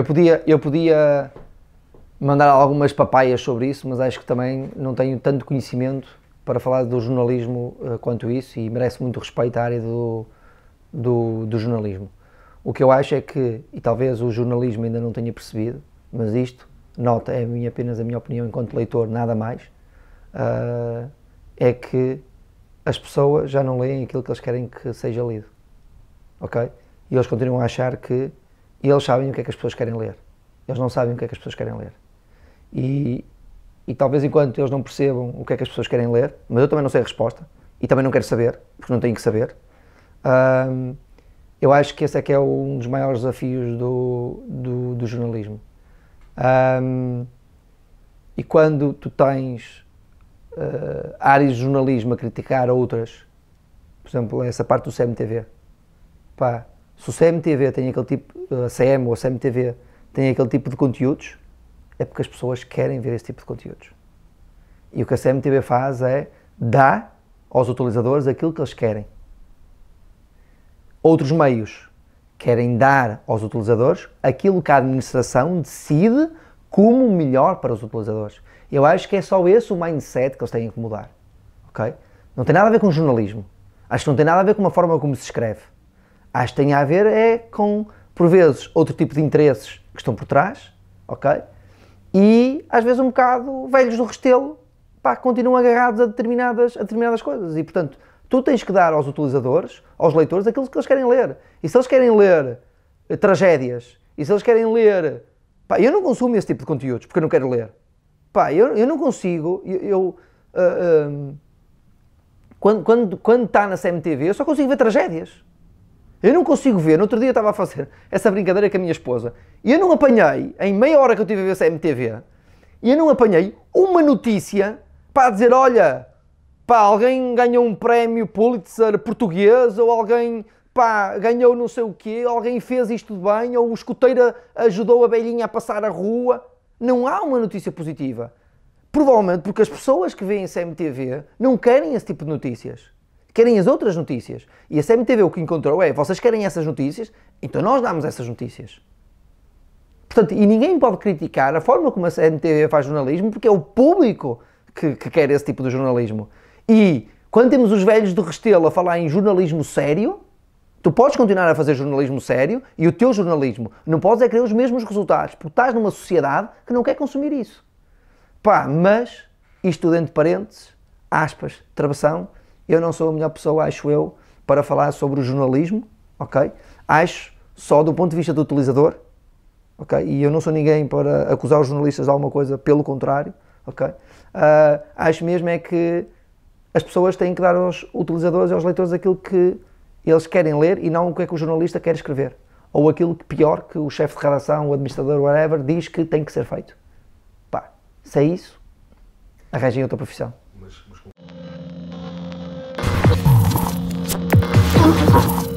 Eu podia, eu podia mandar algumas papaias sobre isso, mas acho que também não tenho tanto conhecimento para falar do jornalismo eh, quanto isso e merece muito respeito a área do, do, do jornalismo. O que eu acho é que, e talvez o jornalismo ainda não tenha percebido, mas isto, nota, é a minha, apenas a minha opinião enquanto leitor, nada mais, uh, é que as pessoas já não leem aquilo que eles querem que seja lido. Ok? E eles continuam a achar que e eles sabem o que é que as pessoas querem ler. Eles não sabem o que é que as pessoas querem ler. E, e talvez enquanto eles não percebam o que é que as pessoas querem ler, mas eu também não sei a resposta e também não quero saber, porque não tenho que saber, hum, eu acho que esse é que é um dos maiores desafios do, do, do jornalismo. Hum, e quando tu tens uh, áreas de jornalismo a criticar outras, por exemplo, essa parte do CMTV, pá, se o CMTV tem aquele tipo, eh, a CM ou a CMTV tem aquele tipo de conteúdos, é porque as pessoas querem ver esse tipo de conteúdos. E o que a CMTV faz é dar aos utilizadores aquilo que eles querem. Outros meios querem dar aos utilizadores aquilo que a administração decide como melhor para os utilizadores. Eu acho que é só esse o mindset que eles têm que mudar. Okay? Não tem nada a ver com jornalismo. Acho que não tem nada a ver com a forma como se escreve. Acho que tem a ver é com, por vezes, outro tipo de interesses que estão por trás, ok? E às vezes um bocado velhos do restelo, pá, continuam agarrados a determinadas, a determinadas coisas. E portanto, tu tens que dar aos utilizadores, aos leitores, aquilo que eles querem ler. E se eles querem ler eh, tragédias, e se eles querem ler. Pá, eu não consumo esse tipo de conteúdos porque eu não quero ler. Pá, eu, eu não consigo. Eu. eu uh, um, quando está quando, quando tá na CMTV, eu só consigo ver tragédias. Eu não consigo ver. No outro dia eu estava a fazer essa brincadeira com a minha esposa e eu não apanhei, em meia hora que eu tive a ver essa MTV, e eu não apanhei uma notícia para dizer: olha, pá, alguém ganhou um prémio Pulitzer português ou alguém pá, ganhou não sei o quê, alguém fez isto de bem ou o escuteiro ajudou a velhinha a passar a rua. Não há uma notícia positiva. Provavelmente porque as pessoas que veem CMTV não querem esse tipo de notícias querem as outras notícias. E a CMTV o que encontrou é: vocês querem essas notícias, então nós damos essas notícias. Portanto, e ninguém pode criticar a forma como a CMTV faz jornalismo, porque é o público que, que quer esse tipo de jornalismo. E quando temos os velhos do Restelo a falar em jornalismo sério, tu podes continuar a fazer jornalismo sério e o teu jornalismo não podes é querer os mesmos resultados, porque estás numa sociedade que não quer consumir isso. Pá, mas, isto dentro de parênteses, aspas, travessão, eu não sou a melhor pessoa, acho eu, para falar sobre o jornalismo, ok? Acho só do ponto de vista do utilizador, ok? E eu não sou ninguém para acusar os jornalistas de alguma coisa, pelo contrário, ok? Uh, acho mesmo é que as pessoas têm que dar aos utilizadores e aos leitores aquilo que eles querem ler e não o que é que o jornalista quer escrever. Ou aquilo que pior que o chefe de redação, o administrador, whatever, diz que tem que ser feito. Pá, se é isso, arranjem outra profissão. Thank you.